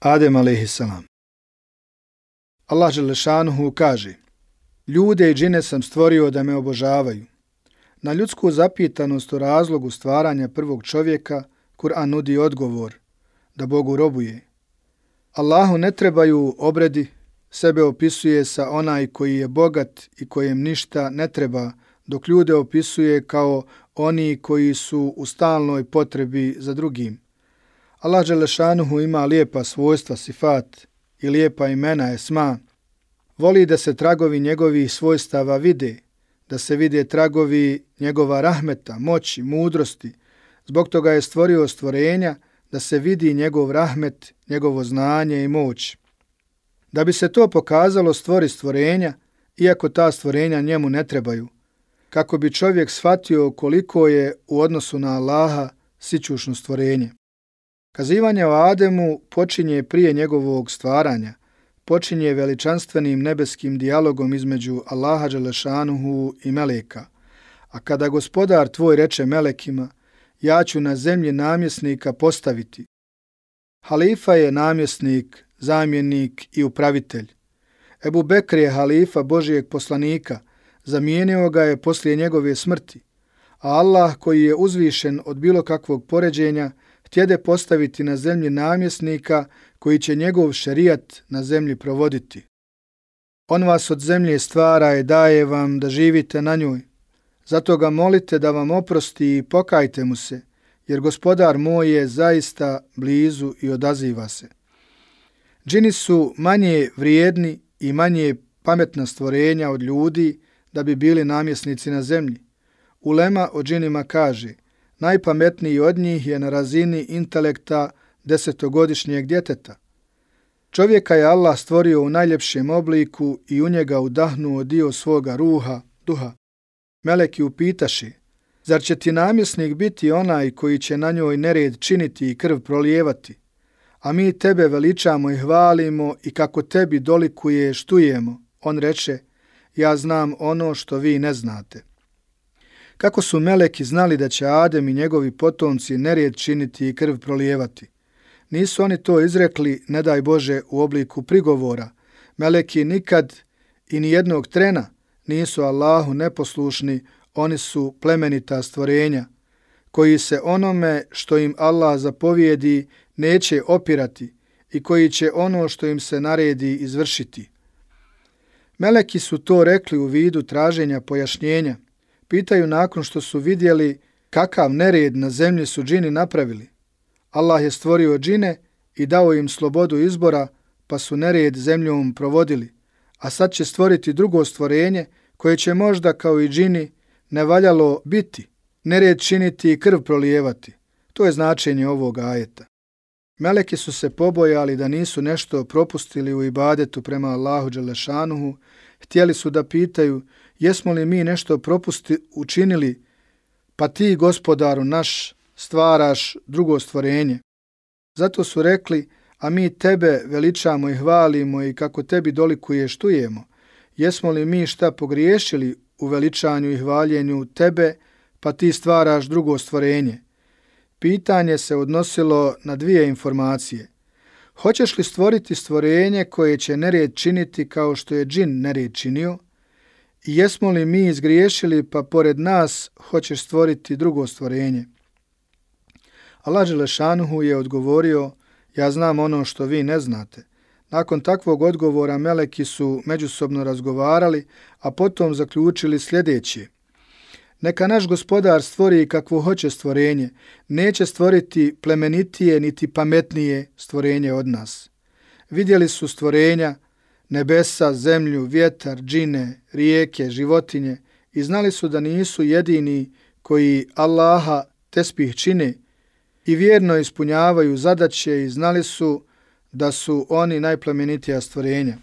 Adem a.s. Allah Želešanuhu kaže Ljude i džine sam stvorio da me obožavaju. Na ljudsku zapitanost o razlogu stvaranja prvog čovjeka, Kur'an nudi odgovor, da Bogu robuje. Allahu ne trebaju obredi, sebe opisuje sa onaj koji je bogat i kojem ništa ne treba, dok ljude opisuje kao oni koji su u stalnoj potrebi za drugim. Allah Đelešanuhu ima lijepa svojstva sifat i lijepa imena esma. Voli da se tragovi njegovih svojstava vide, da se vide tragovi njegova rahmeta, moći, mudrosti. Zbog toga je stvorio stvorenja da se vidi njegov rahmet, njegovo znanje i moć. Da bi se to pokazalo stvori stvorenja, iako ta stvorenja njemu ne trebaju, kako bi čovjek shvatio koliko je u odnosu na Allaha sićušno stvorenje. Kazivanje o Ademu počinje prije njegovog stvaranja, počinje veličanstvenim nebeskim dijalogom između Allaha Đelešanuhu i Meleka. A kada gospodar tvoj reče Melekima, ja ću na zemlji namjesnika postaviti. Halifa je namjesnik, zamjenik i upravitelj. Ebu Bekr je halifa Božijeg poslanika, zamijenio ga je poslije njegove smrti. A Allah koji je uzvišen od bilo kakvog poređenja, htjede postaviti na zemlji namjesnika koji će njegov šerijat na zemlji provoditi. On vas od zemlje stvara i daje vam da živite na njoj. Zato ga molite da vam oprosti i pokajte mu se, jer gospodar moj je zaista blizu i odaziva se. Džini su manje vrijedni i manje pametna stvorenja od ljudi da bi bili namjesnici na zemlji. Ulema o džinima kaže – najpametniji od njih je na razini intelekta desetogodišnjeg djeteta. Čovjeka je Allah stvorio u najljepšem obliku i u njega udahnuo dio svoga ruha, duha. Meleki upitaši, zar će ti namjesnik biti onaj koji će na njoj nered činiti i krv prolijevati? A mi tebe veličamo i hvalimo i kako tebi dolikuje štujemo. On reče, ja znam ono što vi ne znate kako su meleki znali da će Adem i njegovi potomci nerijed činiti i krv prolijevati. Nisu oni to izrekli, ne daj Bože, u obliku prigovora. Meleki nikad i ni jednog trena nisu Allahu neposlušni, oni su plemenita stvorenja, koji se onome što im Allah zapovijedi neće opirati i koji će ono što im se naredi izvršiti. Meleki su to rekli u vidu traženja pojašnjenja – pitaju nakon što su vidjeli kakav nered na zemlji su džini napravili. Allah je stvorio džine i dao im slobodu izbora, pa su nered zemljom provodili, a sad će stvoriti drugo stvorenje koje će možda kao i džini nevaljalo biti, nered činiti i krv prolijevati. To je značenje ovog ajeta. Meleki su se pobojali da nisu nešto propustili u ibadetu prema Allahu Đelešanuhu, htjeli su da pitaju jesmo li mi nešto propusti učinili, pa ti, gospodaru naš, stvaraš drugo stvorenje. Zato su rekli, a mi tebe veličamo i hvalimo i kako tebi dolikuje štujemo. Jesmo li mi šta pogriješili u veličanju i hvaljenju tebe, pa ti stvaraš drugo stvorenje? Pitanje se odnosilo na dvije informacije. Hoćeš li stvoriti stvorenje koje će nered činiti kao što je džin nered činio – jesmo li mi izgriješili pa pored nas hoćeš stvoriti drugo stvorenje? Allah Želešanuhu je odgovorio, ja znam ono što vi ne znate. Nakon takvog odgovora meleki su međusobno razgovarali, a potom zaključili sljedeće. Neka naš gospodar stvori kakvo hoće stvorenje, neće stvoriti plemenitije niti pametnije stvorenje od nas. Vidjeli su stvorenja, nebesa, zemlju, vjetar, džine, rijeke, životinje i znali su da nisu jedini koji Allaha tespih čine i vjerno ispunjavaju zadaće i znali su da su oni najplemenitija stvorenja.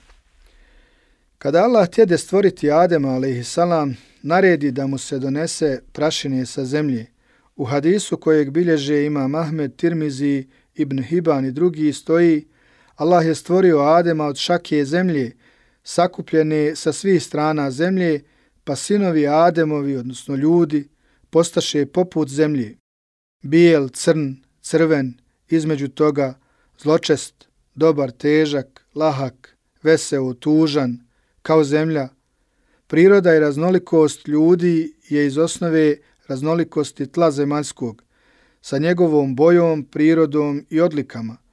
Kada Allah tjede stvoriti Adema, alaihissalam, naredi da mu se donese prašine sa zemlje. U hadisu kojeg bilježe ima Mahmed, Tirmizi, Ibn Hiban i drugi stoji Allah je stvorio Adema od šakije zemlje, sakupljene sa svih strana zemlje, pa sinovi Ademovi, odnosno ljudi, postaše poput zemlje. Bijel, crn, crven, između toga zločest, dobar, težak, lahak, veseo, tužan, kao zemlja. Priroda i raznolikost ljudi je iz osnove raznolikosti tla zemaljskog, sa njegovom bojom, prirodom i odlikama –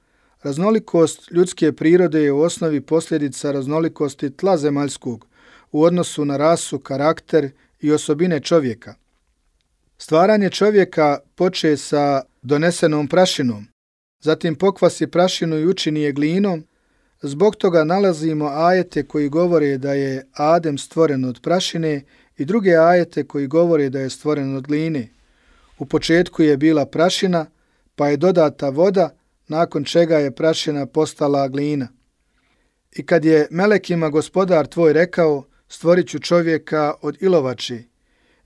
Raznolikost ljudske prirode je u osnovi posljedica raznolikosti tla zemaljskog u odnosu na rasu, karakter i osobine čovjeka. Stvaranje čovjeka poče sa donesenom prašinom, zatim pokvasi prašinu i učini je glinom, zbog toga nalazimo ajete koji govore da je Adem stvoren od prašine i druge ajete koji govore da je stvoren od gline. U početku je bila prašina, pa je dodata voda, nakon čega je prašina postala glina. I kad je melekima gospodar tvoj rekao, stvorit ću čovjeka od ilovači,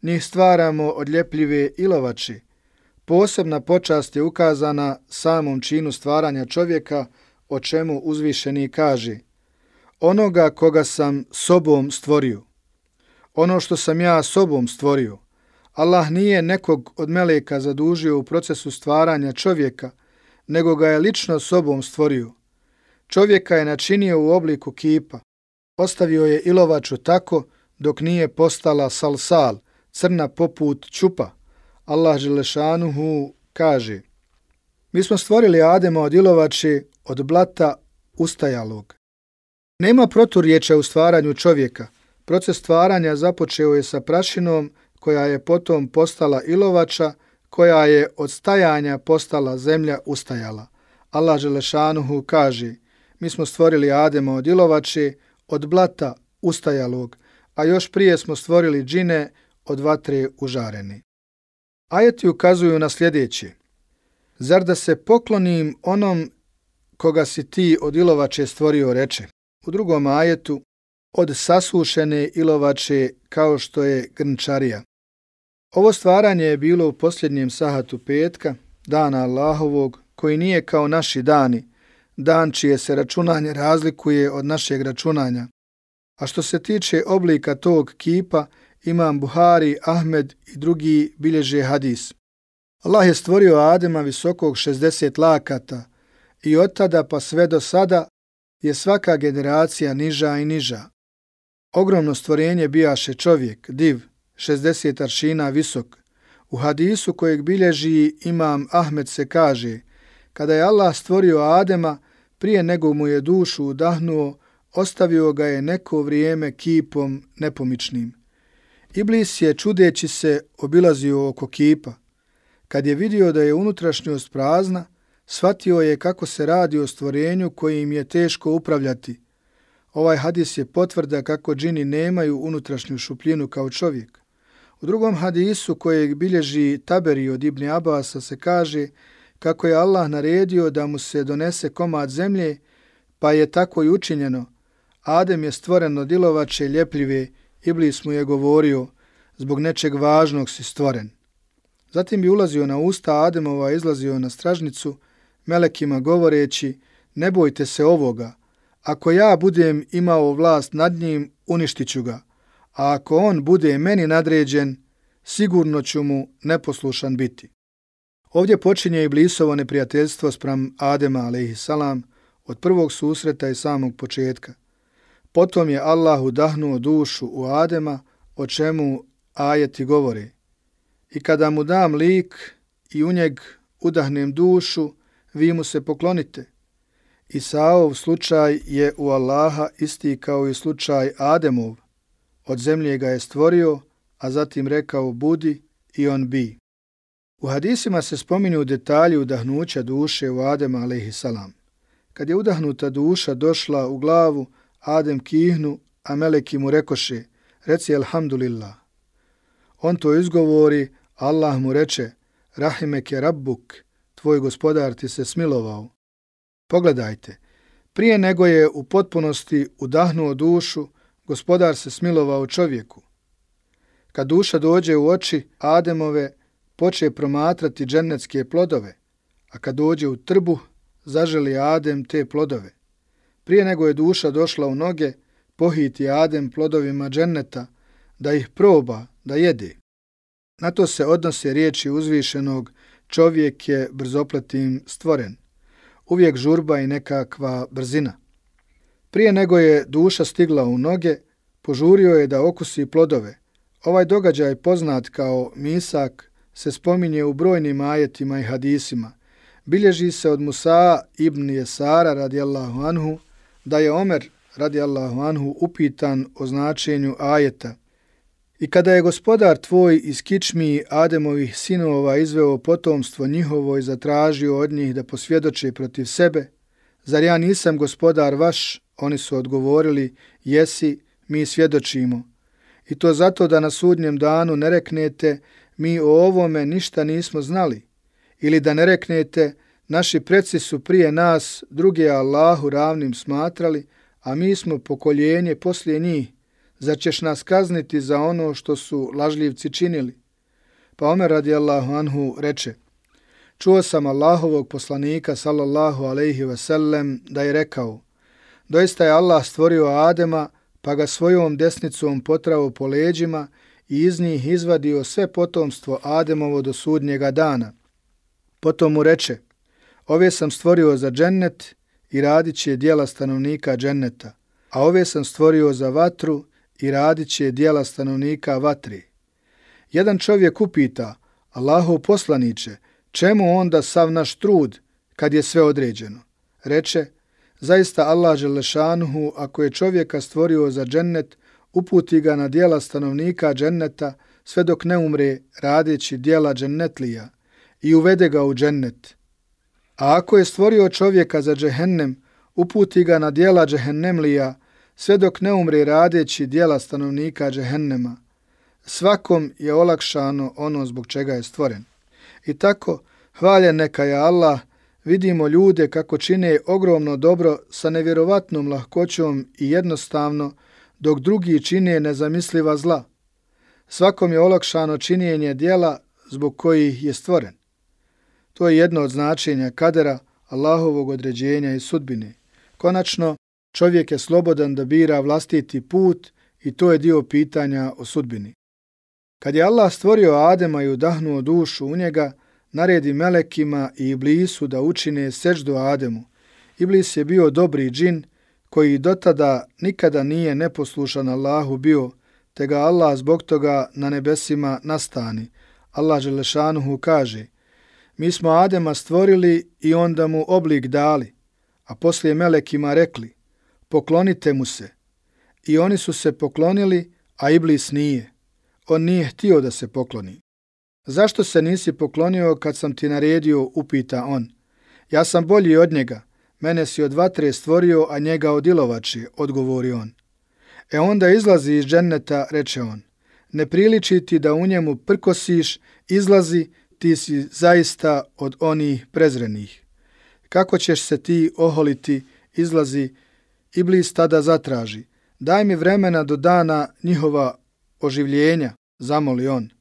njih stvaramo od ljepljive ilovači. Posebna počast je ukazana samom činu stvaranja čovjeka, o čemu uzvišeni kaže, onoga koga sam sobom stvorio. Ono što sam ja sobom stvorio, Allah nije nekog od meleka zadužio u procesu stvaranja čovjeka, nego ga je lično sobom stvorio. Čovjeka je načinio u obliku kipa. Ostavio je ilovaču tako dok nije postala salsal, crna poput čupa. Allah Želešanuhu kaže Mi smo stvorili Adema od ilovače, od blata ustajalog. Nema proturječa u stvaranju čovjeka. Proces stvaranja započeo je sa prašinom koja je potom postala ilovača, koja je od stajanja postala zemlja ustajala. Allah Želešanuhu kaže, mi smo stvorili Adema od ilovače, od blata ustajalog, a još prije smo stvorili džine od vatre užareni. Ajeti ukazuju na sljedeće. Zar da se poklonim onom koga si ti od ilovače stvorio reče? U drugom ajetu, od sasušene ilovače kao što je grnčarija. Ovo stvaranje je bilo u posljednjem sahatu petka, dana Allahovog, koji nije kao naši dani, dan čije se računanje razlikuje od našeg računanja. A što se tiče oblika tog kipa, imam Buhari, Ahmed i drugi bilježe hadis. Allah je stvorio Adema visokog 60 lakata i od tada pa sve do sada je svaka generacija niža i niža. Ogromno stvorenje bijaše čovjek, div, 60 aršina visok. U hadisu kojeg bilježi imam Ahmed se kaže, kada je Allah stvorio Adema, prije nego mu je dušu udahnuo, ostavio ga je neko vrijeme kipom nepomičnim. Iblis je čudeći se obilazio oko kipa. Kad je vidio da je unutrašnjost prazna, shvatio je kako se radi o stvorenju kojim je teško upravljati. Ovaj hadis je potvrda kako džini nemaju unutrašnju šupljinu kao čovjek. U drugom hadisu kojeg bilježi Taberi od Ibn Abasa se kaže kako je Allah naredio da mu se donese komad zemlje, pa je tako i učinjeno. Adem je stvoren od ilovače ljepljive, Iblis mu je govorio, zbog nečeg važnog si stvoren. Zatim bi ulazio na usta Ademova, izlazio na stražnicu, melekima govoreći, ne bojte se ovoga, ako ja budem imao vlast nad njim, uništit ga a ako on bude meni nadređen, sigurno ću mu neposlušan biti. Ovdje počinje i blisovo neprijateljstvo sprem Adema salam od prvog susreta i samog početka. Potom je Allah udahnuo dušu u Adema, o čemu ajeti govori. I kada mu dam lik i u njeg udahnem dušu, vi mu se poklonite. I Saov slučaj je u Allaha isti kao i slučaj Ademov, od zemlje ga je stvorio, a zatim rekao budi i on bi. U hadisima se spominju detalji udahnuća duše u Adema alaihi salam. Kad je udahnuta duša došla u glavu, Adem kihnu, a meleki mu rekoše, reci alhamdulillah. On to izgovori, Allah mu reče, rahimek je rabbuk, tvoj gospodar ti se smilovao. Pogledajte, prije nego je u potpunosti udahnuo dušu, gospodar se smilovao čovjeku. Kad duša dođe u oči Ademove, poče promatrati džennetske plodove, a kad dođe u trbu, zaželi Adem te plodove. Prije nego je duša došla u noge, pohiti Adem plodovima dženneta, da ih proba da jede. Na to se odnose riječi uzvišenog, čovjek je brzopletim stvoren. Uvijek žurba i nekakva brzina – Prije nego je duša stigla u noge, požurio je da okusi plodove. Ovaj događaj poznat kao misak se spominje u brojnim ajetima i hadisima. Bilježi se od Musa ibn Jesara radijallahu anhu da je Omer radijallahu anhu upitan o značenju ajeta. I kada je gospodar tvoj iz kičmi Ademovih sinova izveo potomstvo njihovo i zatražio od njih da posvjedoče protiv sebe, zar ja nisam gospodar vaš Oni su odgovorili, jesi, mi svjedočimo. I to zato da na sudnjem danu ne reknete, mi o ovome ništa nismo znali. Ili da ne reknete, naši preci su prije nas druge Allahu ravnim smatrali, a mi smo pokoljenje poslije njih. Začeš nas kazniti za ono što su lažljivci činili. Pa Omer radijallahu anhu reče, Čuo sam Allahovog poslanika sallallahu alaihi ve sellem da je rekao, doista je Allah stvorio Adema, pa ga svojom desnicom potrao po leđima i iz njih izvadio sve potomstvo Ademovo do sudnjega dana. Potom mu reče, ove sam stvorio za džennet i radit će dijela stanovnika dženneta, a ove sam stvorio za vatru i radit će dijela stanovnika vatri. Jedan čovjek upita, Allaho poslaniće, čemu onda sav naš trud kad je sve određeno? Reče, Zaista Allah Želešanuhu, ako je čovjeka stvorio za džennet, uputi ga na dijela stanovnika dženneta sve dok ne umre radeći dijela džennetlija i uvede ga u džennet. A ako je stvorio čovjeka za džehennem, uputi ga na dijela džehennemlija sve dok ne umre radeći dijela stanovnika džehennema. Svakom je olakšano ono zbog čega je stvoren. I tako, hvaljen neka je Allah, vidimo ljude kako čine ogromno dobro sa nevjerovatnom lahkoćom i jednostavno, dok drugi čine nezamisliva zla. Svakom je olakšano činjenje dijela zbog koji je stvoren. To je jedno od značenja kadera Allahovog određenja i sudbine. Konačno, čovjek je slobodan da bira vlastiti put i to je dio pitanja o sudbini. Kad je Allah stvorio Adema i udahnuo dušu u njega, naredi melekima i iblisu da učine seđdu Ademu. Iblis je bio dobri džin koji do tada nikada nije neposlušan Allahu bio, te ga Allah zbog toga na nebesima nastani. Allah Želešanuhu kaže, mi smo Adema stvorili i onda mu oblik dali, a poslije melekima rekli, poklonite mu se. I oni su se poklonili, a Iblis nije. On nije htio da se pokloni. Zašto se nisi poklonio kad sam ti naredio, upita on. Ja sam bolji od njega. Mene si od vatre stvorio, a njega od ilovači, odgovori on. E onda izlazi iz dženneta, reče on. Ne priliči ti da u njemu prkosiš, izlazi, ti si zaista od onih prezrenih. Kako ćeš se ti oholiti, izlazi, i iblis tada zatraži. Daj mi vremena do dana njihova oživljenja, zamoli on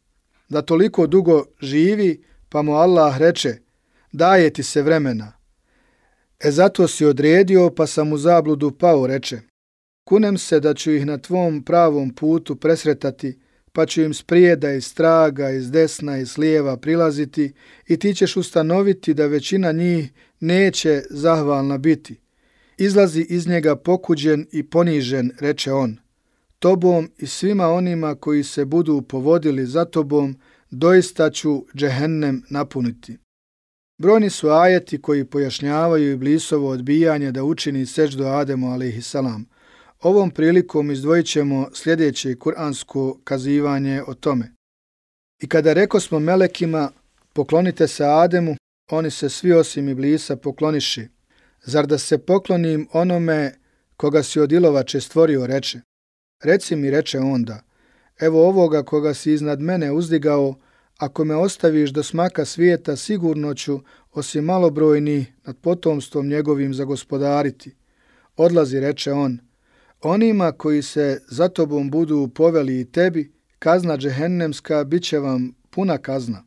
da toliko dugo živi, pa mu Allah reče, daje ti se vremena. E zato si odredio, pa sam u zabludu pao, reče, kunem se da ću ih na tvom pravom putu presretati, pa ću im sprijeda i straga, iz desna i lijeva prilaziti i ti ćeš ustanoviti da većina njih neće zahvalna biti. Izlazi iz njega pokuđen i ponižen, reče on – tobom i svima onima koji se budu povodili za tobom, doista ću džehennem napuniti. Brojni su ajeti koji pojašnjavaju blisovo odbijanje da učini seđdu Ademu a.s. Ovom prilikom izdvojit ćemo sljedeće kuransko kazivanje o tome. I kada reko smo Melekima, poklonite se Ademu, oni se svi osim Iblisa pokloniši. Zar da se poklonim onome koga si odilovače stvorio, reče. Reci mi, reče onda, evo ovoga koga si iznad mene uzdigao, ako me ostaviš do smaka svijeta, sigurno ću, osim malobrojni, nad potomstvom njegovim zagospodariti. Odlazi, reče on, onima koji se za tobom budu poveli i tebi, kazna džehennemska bit će vam puna kazna.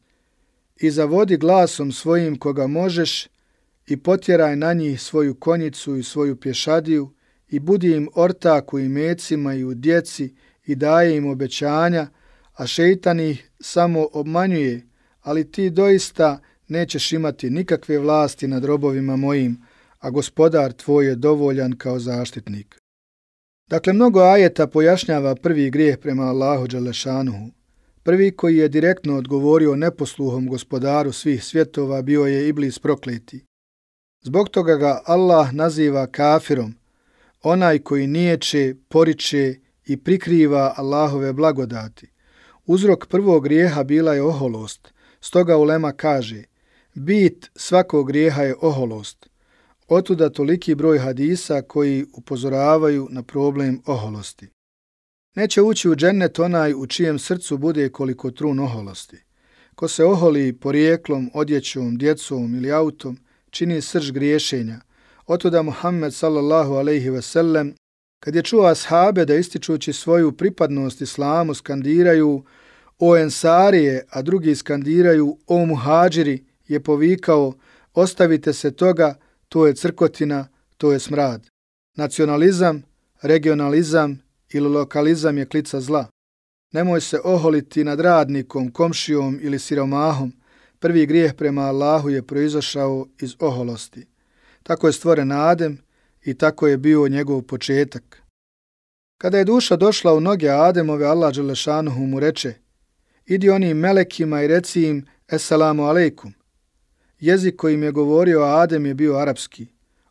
I zavodi glasom svojim koga možeš i potjeraj na njih svoju konjicu i svoju pješadiju, i budi im ortak u imecima i u djeci i daje im obećanja, a šeitan ih samo obmanjuje, ali ti doista nećeš imati nikakve vlasti nad robovima mojim, a gospodar tvoj je dovoljan kao zaštitnik. Dakle, mnogo ajeta pojašnjava prvi grijeh prema Allahu Đalešanuhu. Prvi koji je direktno odgovorio neposluhom gospodaru svih svjetova bio je Iblis prokleti. Zbog toga ga Allah naziva kafirom, onaj koji niječe, poriče i prikriva Allahove blagodati. Uzrok prvog grijeha bila je oholost, stoga Ulema kaže, bit svakog grijeha je oholost. Otuda toliki broj hadisa koji upozoravaju na problem oholosti. Neće ući u džennet onaj u čijem srcu bude koliko trun oholosti. Ko se oholi porijeklom, odjećom, djecom ili autom, čini srž griješenja – Otuda Muhammed sallallahu alaihi ve sellem, kad je čuo ashabe da ističući svoju pripadnost islamu skandiraju o ensarije, a drugi skandiraju o muhađiri, je povikao ostavite se toga, to je crkotina, to je smrad. Nacionalizam, regionalizam ili lokalizam je klica zla. Nemoj se oholiti nad radnikom, komšijom ili siromahom. Prvi grijeh prema Allahu je proizašao iz oholosti. Tako je stvoren Adem i tako je bio njegov početak. Kada je duša došla u noge Ademove, Allah Đelešanuhu mu reče, idi onim melekima i reci im, Esalamu alaikum. Jezik kojim je govorio Adem je bio arapski.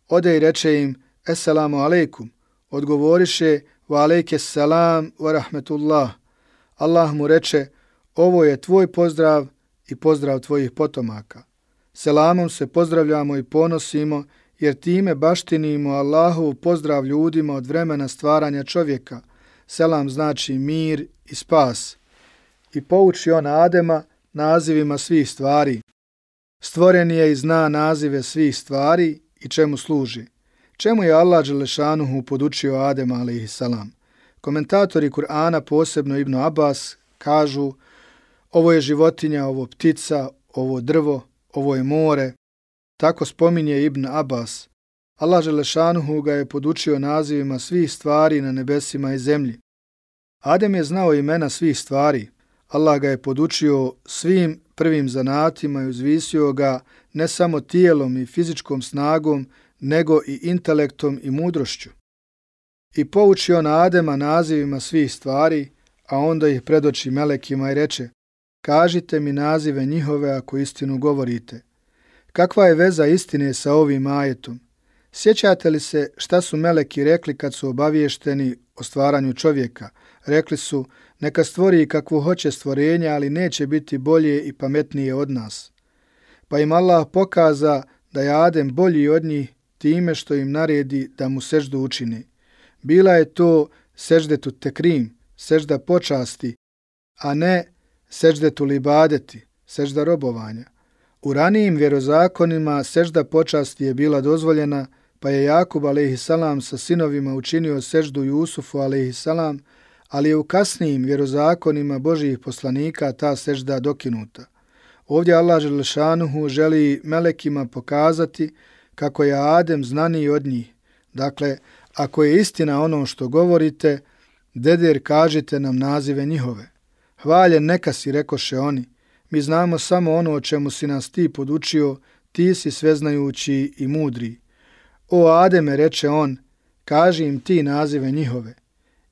Ode i reče im, Esalamu alaikum. Odgovoriše, wa alaike salam wa rahmetullah. Allah mu reče, ovo je tvoj pozdrav i pozdrav tvojih potomaka. Selamom se pozdravljamo i ponosimo jer time baštinimo Allahu pozdrav ljudima od vremena stvaranja čovjeka. Selam znači mir i spas. I pouči on Adema nazivima svih stvari. Stvoren je i zna nazive svih stvari i čemu služi. Čemu je Allah Đelešanuhu podučio Adema Adem salam? Komentatori Kur'ana, posebno Ibn Abbas, kažu ovo je životinja, ovo ptica, ovo drvo, ovo je more, Tako spominje Ibn Abbas. Allah Želešanuhu ga je podučio nazivima svih stvari na nebesima i zemlji. Adem je znao imena svih stvari. Allah ga je podučio svim prvim zanatima i uzvisio ga ne samo tijelom i fizičkom snagom, nego i intelektom i mudrošću. I poučio na Adema nazivima svih stvari, a onda ih predoči melekima i reče, kažite mi nazive njihove ako istinu govorite. Kakva je veza istine sa ovim ajetom? Sjećate li se šta su meleki rekli kad su obaviješteni o stvaranju čovjeka? Rekli su, neka stvori kakvo hoće stvorenje, ali neće biti bolje i pametnije od nas. Pa im Allah pokaza da je Adem bolji od njih time što im naredi da mu seždu učini. Bila je to seždetu tekrim, sežda počasti, a ne seždetu libadeti, sežda robovanja. U ranijim vjerozakonima sežda počasti je bila dozvoljena, pa je Jakub a.s. sa sinovima učinio seždu Jusufu a.s., ali je u kasnijim vjerozakonima Božijih poslanika ta sežda dokinuta. Ovdje Allah Želešanuhu želi melekima pokazati kako je Adem znaniji od njih. Dakle, ako je istina ono što govorite, deder kažite nam nazive njihove. Hvaljen neka si, rekoše oni – Mi znamo samo ono o čemu si nas ti podučio, ti si sveznajući i mudri. O Ademe, reče on, kaži im ti nazive njihove.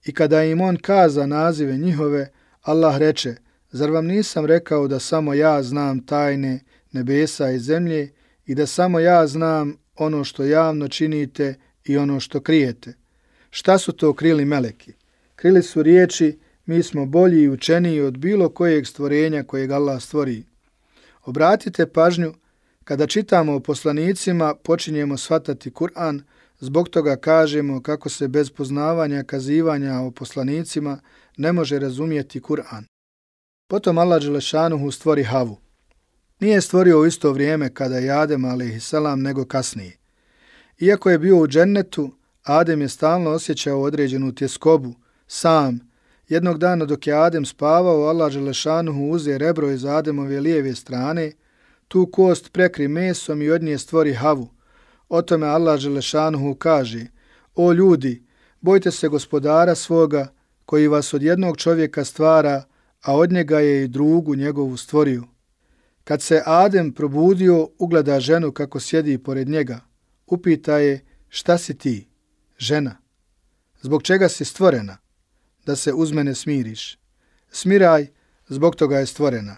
I kada im on kaza nazive njihove, Allah reče, zar vam nisam rekao da samo ja znam tajne nebesa i zemlje i da samo ja znam ono što javno činite i ono što krijete. Šta su to krili meleki? Krili su riječi, mi smo bolji i učeniji od bilo kojeg stvorenja kojeg Allah stvori. Obratite pažnju, kada čitamo o poslanicima, počinjemo shvatati Kur'an, zbog toga kažemo kako se bez poznavanja kazivanja o poslanicima ne može razumjeti Kur'an. Potom Allah Đelešanuhu stvori Havu. Nije stvorio u isto vrijeme kada je Adem a.s. nego kasnije. Iako je bio u džennetu, Adem je stalno osjećao određenu tjeskobu, sam, Jednog dana dok je Adem spavao, Allah Želešanuhu uze rebro iz Ademove lijeve strane, tu kost prekri mesom i od nje stvori havu. O tome Allah Želešanuhu kaže, o ljudi, bojte se gospodara svoga koji vas od jednog čovjeka stvara, a od njega je i drugu njegovu stvorio. Kad se Adem probudio, ugleda ženu kako sjedi pored njega. Upita je, šta si ti, žena? Zbog čega si stvorena? da se uz mene smiriš. Smiraj, zbog toga je stvorena.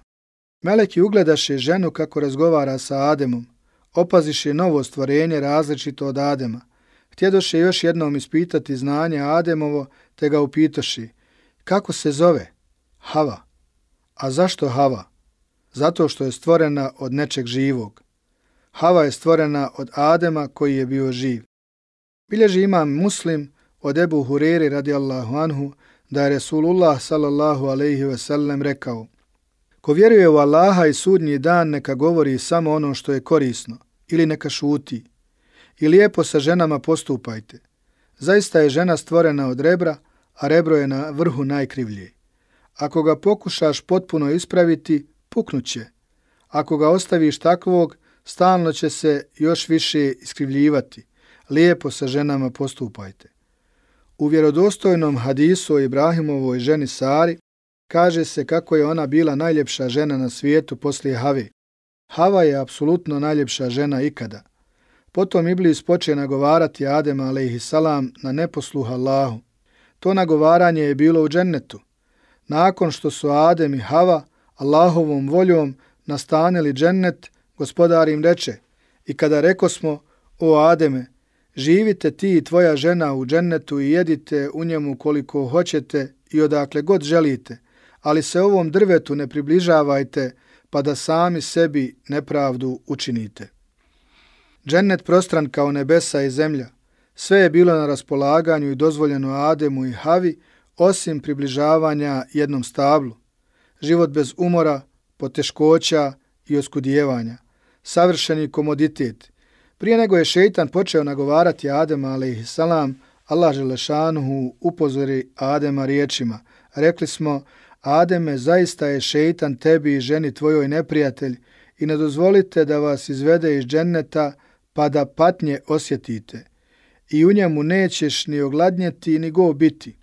Meleki ugledaše ženu kako razgovara sa Ademom. Opaziše novo stvorenje različito od Adema. Htjedoše još jednom ispitati znanje Ademovo, te ga upitoši. Kako se zove? Hava. A zašto Hava? Zato što je stvorena od nečeg živog. Hava je stvorena od Adema koji je bio živ. Bilježi imam muslim od Ebu Hureri radijallahu anhu da je Resulullah sallallahu alaihi ve sellem rekao Ko vjeruje u Allaha i sudnji dan neka govori samo ono što je korisno ili neka šuti i lijepo sa ženama postupajte. Zaista je žena stvorena od rebra, a rebro je na vrhu najkrivlje. Ako ga pokušaš potpuno ispraviti, puknuće. Ako ga ostaviš takvog, stalno će se još više iskrivljivati. Lijepo sa ženama postupajte. U vjerodostojnom hadisu o Ibrahimovoj ženi Sari kaže se kako je ona bila najljepša žena na svijetu poslije Havi. Hava je apsolutno najljepša žena ikada. Potom Iblis poče nagovarati Adem a.s. na neposluha Allahu. To nagovaranje je bilo u džennetu. Nakon što su Adem i Hava Allahovom voljom nastanili džennet, gospodar im reče, i kada reko smo, o Ademe, živite ti i tvoja žena u džennetu i jedite u njemu koliko hoćete i odakle god želite, ali se ovom drvetu ne približavajte pa da sami sebi nepravdu učinite. Džennet prostran kao nebesa i zemlja, sve je bilo na raspolaganju i dozvoljeno Ademu i Havi osim približavanja jednom stablu. Život bez umora, poteškoća i oskudijevanja, savršeni komoditet – Prije nego je šeitan počeo nagovarati Adema alaihi salam, Allah Želešanuhu upozori Adema riječima. Rekli smo, Ademe, zaista je šeitan tebi i ženi tvojoj neprijatelj i ne dozvolite da vas izvede iz dženneta pa da patnje osjetite. I u njemu nećeš ni ogladnjeti ni go biti.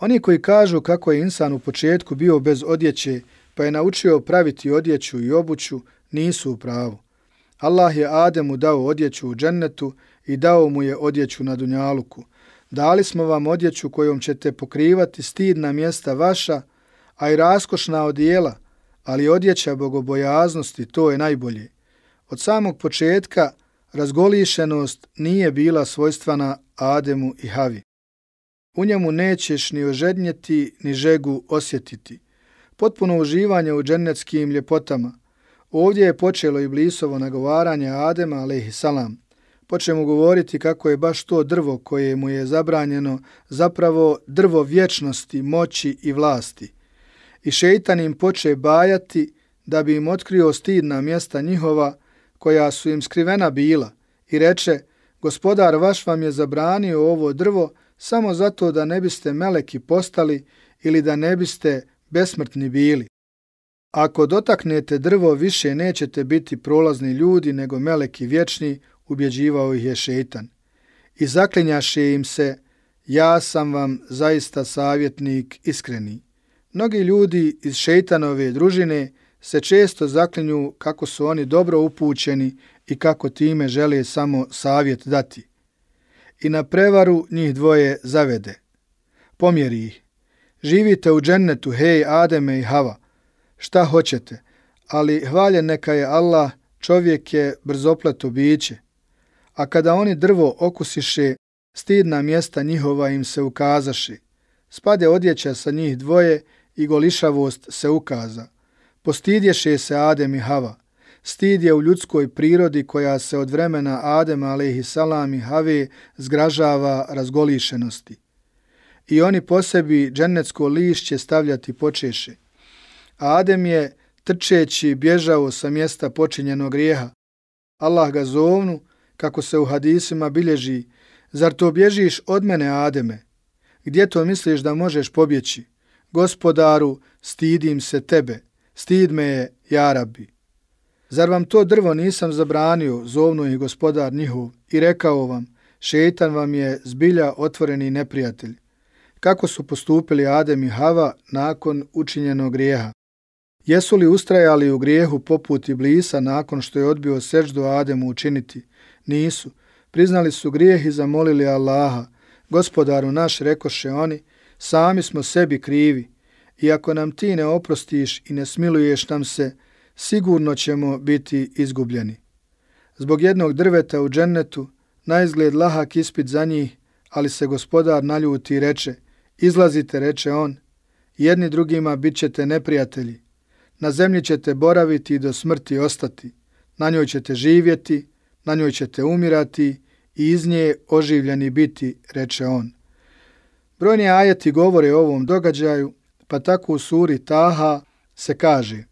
Oni koji kažu kako je insan u početku bio bez odjeće pa je naučio praviti odjeću i obuću nisu u pravu. Allah je Ademu dao odjeću u džennetu i dao mu je odjeću na dunjaluku. Dali smo vam odjeću kojom ćete pokrivati stidna mjesta vaša, a i raskošna odijela, ali odjeća bogobojaznosti, to je najbolje. Od samog početka razgolišenost nije bila svojstvana Ademu i Havi. U njemu nećeš ni ožednjeti, ni žegu osjetiti. Potpuno uživanje u džennetskim ljepotama, Ovdje je počelo i blisovo nagovaranje Adema, alaihi salam. Počemo govoriti kako je baš to drvo koje mu je zabranjeno zapravo drvo vječnosti, moći i vlasti. I šeitan im poče bajati da bi im otkrio stidna mjesta njihova koja su im skrivena bila i reče gospodar vaš vam je zabranio ovo drvo samo zato da ne biste meleki postali ili da ne biste besmrtni bili. Ako dotaknete drvo, više nećete biti prolazni ljudi nego meleki vječni, ubjeđivao ih je šeitan. I zaklinjaše im se, ja sam vam zaista savjetnik iskreni. Mnogi ljudi iz šeitanove družine se često zaklinju kako su oni dobro upućeni i kako time žele samo savjet dati. I na prevaru njih dvoje zavede. Pomjeri ih. Živite u džennetu, hej Ademe i Hava, šta hoćete, ali hvalje neka je Allah, čovjek je brzoplet u biće. A kada oni drvo okusiše, stidna mjesta njihova im se ukazaše. Spade odjeća sa njih dvoje i golišavost se ukaza. Postidješe se Adem i Hava. Stid je u ljudskoj prirodi koja se od vremena Adema alaihi salam i Havi zgražava razgolišenosti. I oni po sebi dženecko lišće stavljati počeše. Adem je, trčeći, bježao sa mjesta počinjenog grijeha. Allah ga zovnu, kako se u hadisima bilježi, zar to bježiš od mene, Ademe? Gdje to misliš da možeš pobjeći? Gospodaru, stidim se tebe, stid me je, ja rabi. Zar vam to drvo nisam zabranio, zovnu i gospodar njihov, i rekao vam, šeitan vam je zbilja otvoreni neprijatelj. Kako su postupili Adem i Hava nakon učinjenog grijeha? Jesu li ustrajali u grijehu poput Iblisa nakon što je odbio seđdu Ademu učiniti? Nisu. Priznali su grijeh i zamolili Allaha. Gospodaru naš, rekoše oni, sami smo sebi krivi. Iako nam ti ne oprostiš i ne smiluješ nam se, sigurno ćemo biti izgubljeni. Zbog jednog drveta u džennetu, na izgled lahak ispit za njih, ali se gospodar naljuti i reče, izlazite, reče on, jedni drugima bit ćete neprijatelji. Na zemlji ćete boraviti i do smrti ostati. Na njoj ćete živjeti, na njoj ćete umirati i iz nje oživljeni biti, reče on. Brojni ajeti govore o ovom događaju, pa tako u suri Taha se kaže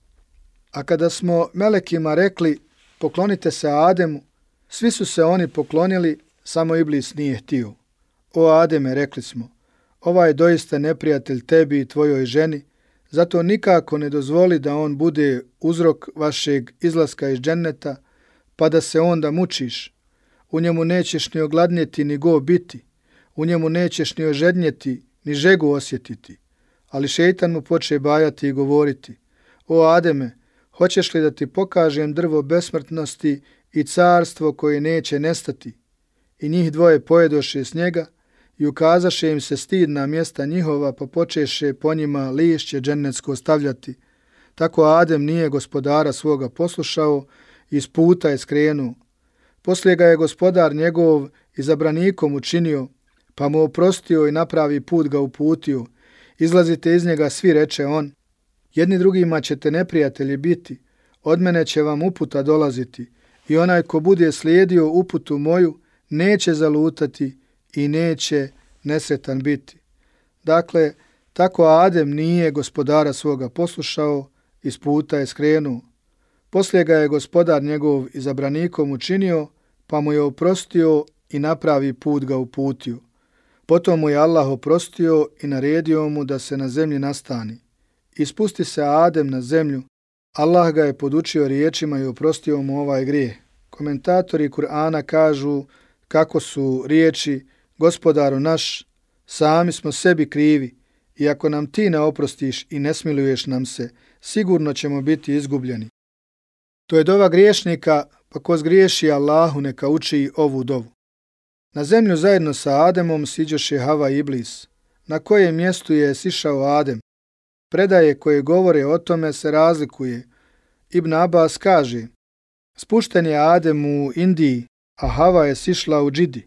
A kada smo melekima rekli poklonite se Ademu, svi su se oni poklonili, samo Iblis nije htio. O Ademe, rekli smo, ovaj je doista neprijatelj tebi i tvojoj ženi, Zato nikako ne dozvoli da on bude uzrok vašeg izlaska iz dženneta, pa da se onda mučiš. U njemu nećeš ni ogladnjeti ni go biti, u njemu nećeš ni ožednjeti ni žegu osjetiti. Ali šeitan mu poče bajati i govoriti, o Ademe, hoćeš li da ti pokažem drvo besmrtnosti i carstvo koje neće nestati? I njih dvoje pojedoše s njega – i ukazaše im se stidna mjesta njihova, pa počeše po njima lišće džennetsko stavljati. Tako Adem nije gospodara svoga poslušao, iz puta je skrenuo. Poslije ga je gospodar njegov i zabranikom učinio, pa mu oprostio i napravi put ga uputio. Izlazite iz njega, svi reče on. Jedni drugima ćete neprijatelji biti, od mene će vam uputa dolaziti i onaj ko bude slijedio uputu moju, neće zalutati i neće nesretan biti. Dakle, tako Adem nije gospodara svoga poslušao, iz puta je skrenuo. Poslije ga je gospodar njegov izabranikom učinio, pa mu je oprostio i napravi put ga uputio. Potom mu je Allah oprostio i naredio mu da se na zemlji nastani. Ispusti se Adem na zemlju, Allah ga je podučio riječima i oprostio mu ovaj grijeh. Komentatori Kur'ana kažu kako su riječi, gospodaru naš, sami smo sebi krivi i ako nam ti ne oprostiš i ne smiluješ nam se, sigurno ćemo biti izgubljeni. To je dova griješnika, pa ko zgriješi Allahu neka uči ovu dovu. Na zemlju zajedno sa Ademom siđoše Hava Iblis, na kojem mjestu je sišao Adem. Predaje koje govore o tome se razlikuje. Ibn Abbas kaže, spušten je Adem u Indiji, a Hava je sišla u Džidi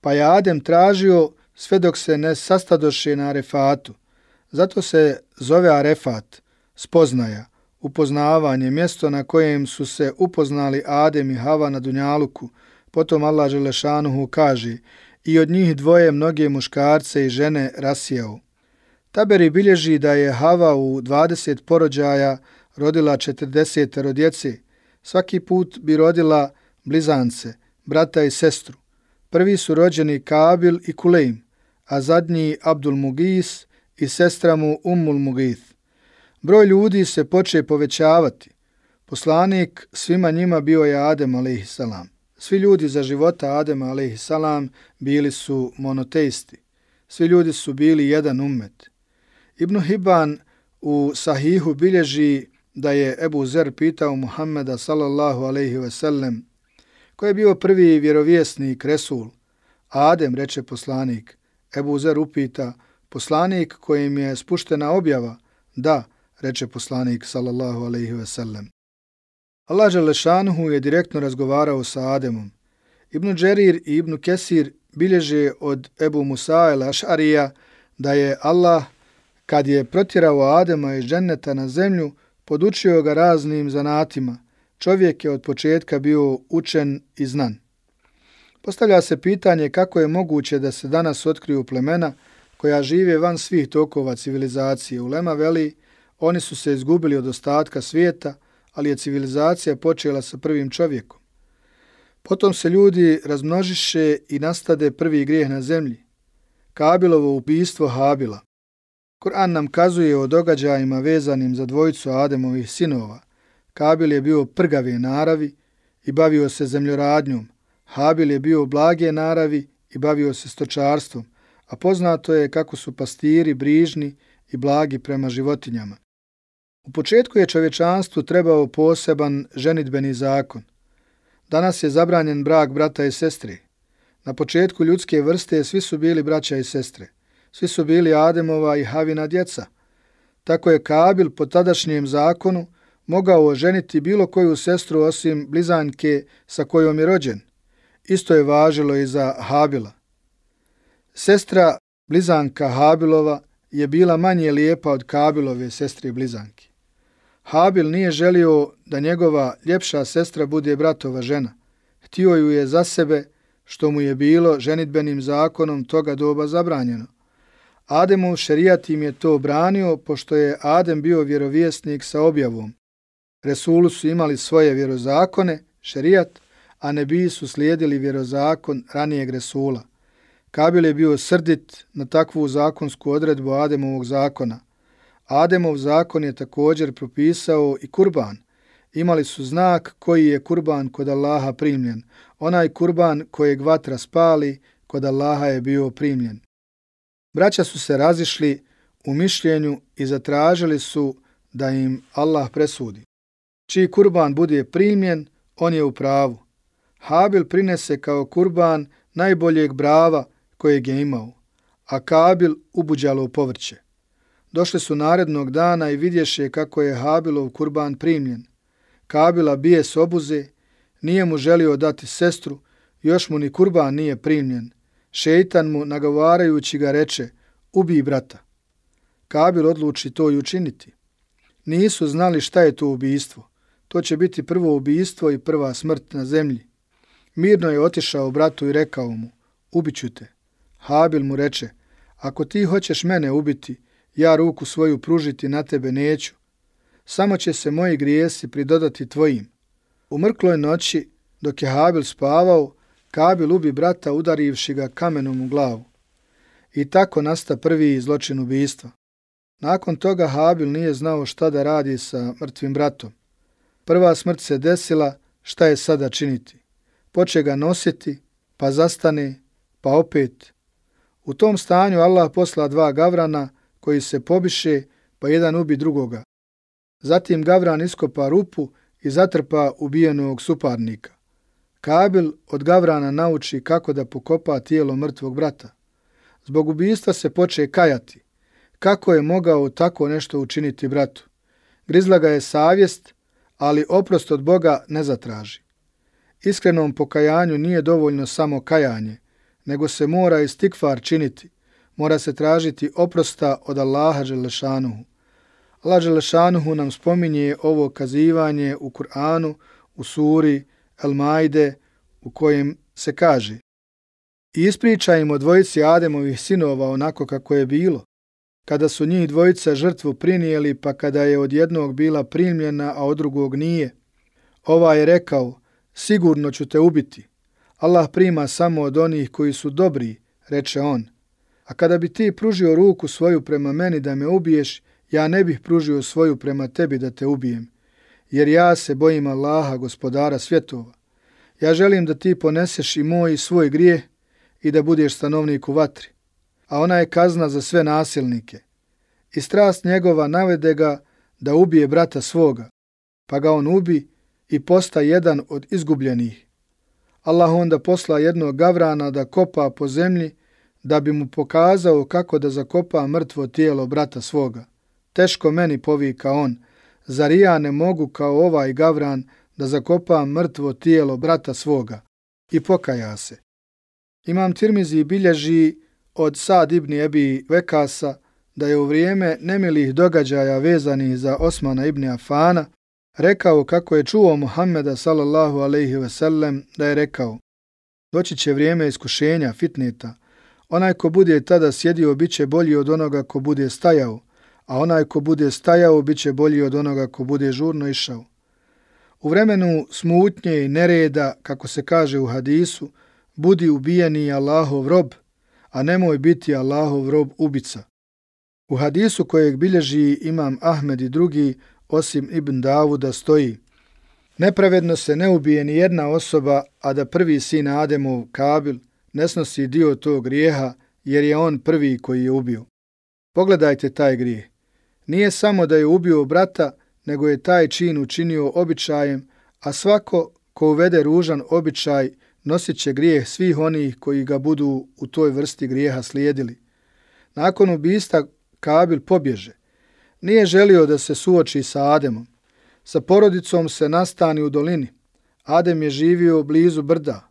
pa je Adem tražio sve dok se ne sastadoše na Arefatu. Zato se zove Arefat, spoznaja, upoznavanje, mjesto na kojem su se upoznali Adem i Hava na Dunjaluku. Potom Allah Želešanuhu kaže i od njih dvoje mnoge muškarce i žene rasijao. Taberi bilježi da je Hava u 20 porođaja rodila 40 rodjeci. Svaki put bi rodila blizance, brata i sestru. Prvi su rođeni Kabil i Kulejm, a zadnji Abdul Mugis i sestra mu Ummul Mugith. Broj ljudi se poče povećavati. Poslanik svima njima bio je Adem a.s. Svi ljudi za života Adema a.s. bili su monoteisti. Svi ljudi su bili jedan ummet. Ibn Hibban u Sahihu bilježi da je Ebu Zer pitao Muhammeda sallallahu alaihi ve sellem ko je bio prvi vjerovjesnik kresul? Adem, reče poslanik. Ebu Zer upita, poslanik kojim je spuštena objava? Da, reče poslanik, sallallahu alaihi ve sellem. Allah Želešanuhu je direktno razgovarao sa Ademom. Ibn Džerir i Ibn Kesir bilježe od Ebu Musa el Ašarija da je Allah, kad je protjerao Adema iz dženneta na zemlju, podučio ga raznim zanatima – čovjek je od početka bio učen i znan. Postavlja se pitanje kako je moguće da se danas otkriju plemena koja žive van svih tokova civilizacije u Lema Veli, oni su se izgubili od ostatka svijeta, ali je civilizacija počela sa prvim čovjekom. Potom se ljudi razmnožiše i nastade prvi grijeh na zemlji. Kabilovo ubijstvo Habila. Koran nam kazuje o događajima vezanim za dvojicu Ademovih sinova – Kabil je bio prgave naravi i bavio se zemljoradnjom. Habil je bio blage naravi i bavio se stočarstvom, a poznato je kako su pastiri brižni i blagi prema životinjama. U početku je čovečanstvu trebao poseban ženitbeni zakon. Danas je zabranjen brak brata i sestre. Na početku ljudske vrste svi su bili braća i sestre. Svi su bili Ademova i Havina djeca. Tako je Kabil po tadašnjem zakonu mogao oženiti bilo koju sestru osim blizanke sa kojom je rođen. Isto je važilo i za Habila. Sestra blizanka Habilova je bila manje lijepa od Kabilove sestri blizanki. Habil nije želio da njegova ljepša sestra bude bratova žena. Htio ju je za sebe, što mu je bilo ženitbenim zakonom toga doba zabranjeno. Ademov šerijat im je to branio, pošto je Adem bio vjerovjesnik sa objavom. Resulu su imali svoje vjerozakone, šerijat, a ne bi su slijedili vjerozakon ranijeg Resula. Kabil je bio srdit na takvu zakonsku odredbu Ademovog zakona. Ademov zakon je također propisao i kurban. Imali su znak koji je kurban kod Allaha primljen. Onaj kurban kojeg vatra spali, kod Allaha je bio primljen. Braća su se razišli u mišljenju i zatražili su da im Allah presudi čiji kurban bude primljen, on je u pravu. Habil prinese kao kurban najboljeg brava kojeg je imao, a Kabil ubuđalo u povrće. Došli su narednog dana i vidješe kako je Habilov kurban primljen. Kabila bije s obuze, nije mu želio dati sestru, još mu ni kurban nije primljen. Šeitan mu, nagovarajući ga, reče, ubi brata. Kabil odluči to i učiniti. Nisu znali šta je to ubijstvo to će biti prvo ubijstvo i prva smrt na zemlji. Mirno je otišao bratu i rekao mu, ubiću te. Habil mu reče, ako ti hoćeš mene ubiti, ja ruku svoju pružiti na tebe neću. Samo će se moji grijesi pridodati tvojim. U mrkloj noći, dok je Habil spavao, Kabil ubi brata udarivši ga kamenom u glavu. I tako nasta prvi zločin ubijstva. Nakon toga Habil nije znao šta da radi sa mrtvim bratom. Prva smrt se desila, šta je sada činiti? Poče ga nositi, pa zastane, pa opet. U tom stanju Allah posla dva gavrana koji se pobiše, pa jedan ubi drugoga. Zatim gavran iskopa rupu i zatrpa ubijenog suparnika. Kabil od gavrana nauči kako da pokopa tijelo mrtvog brata. Zbog ubijstva se poče kajati. Kako je mogao tako nešto učiniti bratu? Grizla ga je savjest, ali oprost od Boga ne zatraži. Iskrenom pokajanju nije dovoljno samo kajanje, nego se mora i stikvar činiti, mora se tražiti oprosta od Allaha Đelešanuhu. Allah Đelešanuhu nam spominje ovo kazivanje u Kur'anu, u suri El Maide, u kojem se kaže I ispričajmo dvojici Ademovih sinova onako kako je bilo, Kada su njih dvojica žrtvu prinijeli, pa kada je od jednog bila primljena, a od drugog nije, ovaj je rekao, sigurno ću te ubiti. Allah prima samo od onih koji su dobri, reče on. A kada bi ti pružio ruku svoju prema meni da me ubiješ, ja ne bih pružio svoju prema tebi da te ubijem. Jer ja se bojim Allaha, gospodara svjetova. Ja želim da ti poneseš i moj i svoj grijeh i da budeš stanovnik u vatri a ona je kazna za sve nasilnike. I strast njegova navede ga da ubije brata svoga, pa ga on ubi i posta jedan od izgubljenih. Allah onda posla jednog gavrana da kopa po zemlji da bi mu pokazao kako da zakopa mrtvo tijelo brata svoga. Teško meni povika on, zar ja ne mogu kao ovaj gavran da zakopa mrtvo tijelo brata svoga? I pokaja se. Imam Tirmizi i bilježi od Sad ibn Ebi Vekasa da je u vrijeme nemilih događaja vezani za Osmana ibn Afana rekao kako je čuo Muhammeda sallallahu alaihi ve sellem da je rekao Doći će vrijeme iskušenja, fitneta. Onaj ko bude tada sjedio bit će bolji od onoga ko bude stajao, a onaj ko bude stajao bit će bolji od onoga ko bude žurno išao. U vremenu smutnje i nereda, kako se kaže u hadisu, budi ubijeni Allahov rob, a nemoj biti Allahov rob ubica. U hadisu kojeg bilježi imam Ahmed i drugi, osim Ibn Davuda, stoji Nepravedno se ne ubije ni jedna osoba, a da prvi sin Ademov, Kabil, ne snosi dio tog grijeha, jer je on prvi koji je ubio. Pogledajte taj grijeh. Nije samo da je ubio brata, nego je taj čin učinio običajem, a svako ko uvede ružan običaj nosit će grijeh svih oni koji ga budu u toj vrsti grijeha slijedili. Nakon ubista Kabil pobježe. Nije želio da se suoči sa Ademom. Sa porodicom se nastani u dolini. Adem je živio blizu brda.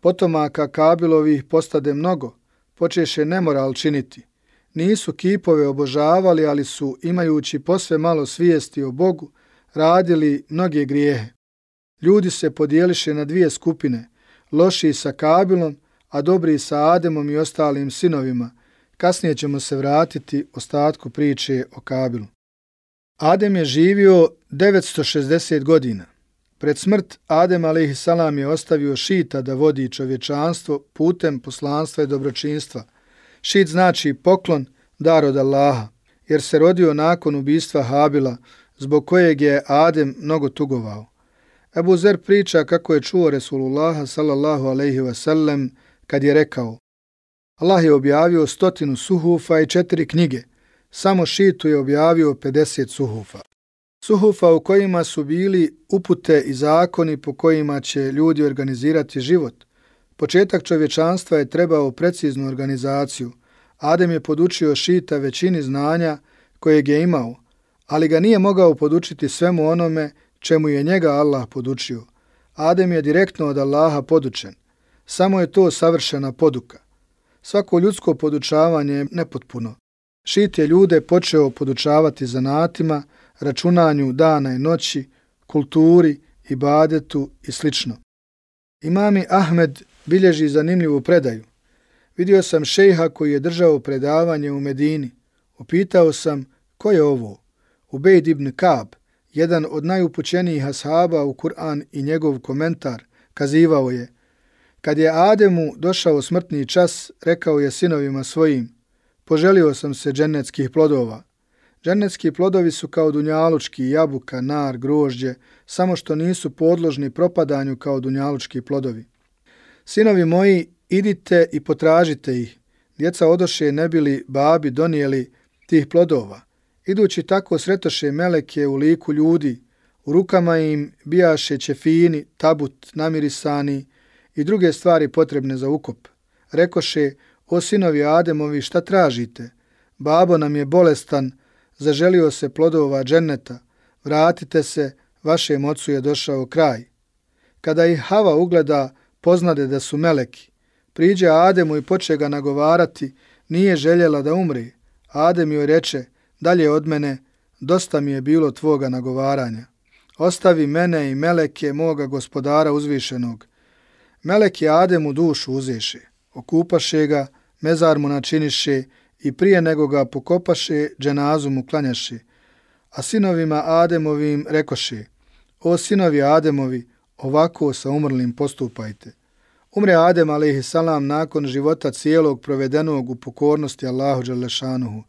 Potomaka Kabilovih postade mnogo, počeše nemoral činiti. Nisu kipove obožavali, ali su, imajući posve malo svijesti o Bogu, radili mnoge grijehe. Ljudi se podijeliše na dvije skupine – loši sa Kabilom, a dobri sa Ademom i ostalim sinovima. Kasnije ćemo se vratiti ostatku priče o Kabilu. Adem je živio 960 godina. Pred smrt Adem a.s. je ostavio šita da vodi čovječanstvo putem poslanstva i dobročinstva. Šit znači poklon, dar od Allaha, jer se rodio nakon ubistva Habila, zbog kojeg je Adem mnogo tugovao. Abu Zer priča kako je čuo Resulullaha sallallahu ve sellem kad je rekao Allah je objavio stotinu suhufa i četiri knjige, samo Šitu je objavio 50 suhufa. Suhufa u kojima su bili upute i zakoni po kojima će ljudi organizirati život. Početak čovječanstva je trebao preciznu organizaciju. Adem je podučio Šita većini znanja kojeg je imao, ali ga nije mogao podučiti svemu onome čemu je njega Allah podučio, Adem je direktno od Allaha podučen. Samo je to savršena poduka. Svako ljudsko podučavanje je nepotpuno. Šit je ljude počeo podučavati zanatima, računanju dana i noći, kulturi, ibadetu i sl. Imami Ahmed bilježi zanimljivu predaju. Vidio sam šejha koji je držao predavanje u Medini. Upitao sam, ko je ovo? Ubejd ibn Kaab, jedan od najupućenijih ashaba u Kur'an i njegov komentar, kazivao je Kad je Ademu došao smrtni čas, rekao je sinovima svojim Poželio sam se dženeckih plodova. Dženecki plodovi su kao dunjalučki jabuka, nar, grožđe, samo što nisu podložni propadanju kao dunjalučki plodovi. Sinovi moji, idite i potražite ih. Djeca odoše ne bili babi donijeli tih plodova – Idući tako sretoše meleke u liku ljudi, u rukama im bijaše ćefini, tabut, namirisani i druge stvari potrebne za ukop. Rekoše, o sinovi Ademovi, šta tražite? Babo nam je bolestan, zaželio se plodova dženeta. Vratite se, vaše ocu je došao kraj. Kada ih Hava ugleda, poznade da su meleki. Priđe Ademu i poče ga nagovarati, nije željela da umri. Adem joj reče, dalje od mene, dosta mi je bilo tvoga nagovaranja. Ostavi mene i meleke moga gospodara uzvišenog. Meleke Ademu dušu uzeše, okupaše ga, mezar mu načiniše i prije nego ga pokopaše, dženazu mu klanjaše. A sinovima Ademovim rekoše, o sinovi Ademovi, ovako sa umrlim postupajte. Umre Adem a.s. nakon života cijelog provedenog u pokornosti Allahu Đalešanuhu.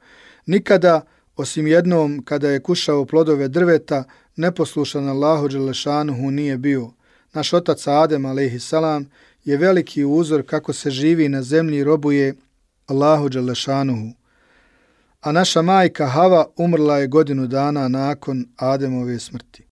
Nikada Osim jednom, kada je kušao plodove drveta, neposlušan Allahu Đelešanuhu nije bio. Naš otac Adem, salam je veliki uzor kako se živi na zemlji robuje Allahu Đelešanuhu. A naša majka Hava umrla je godinu dana nakon Ademove smrti.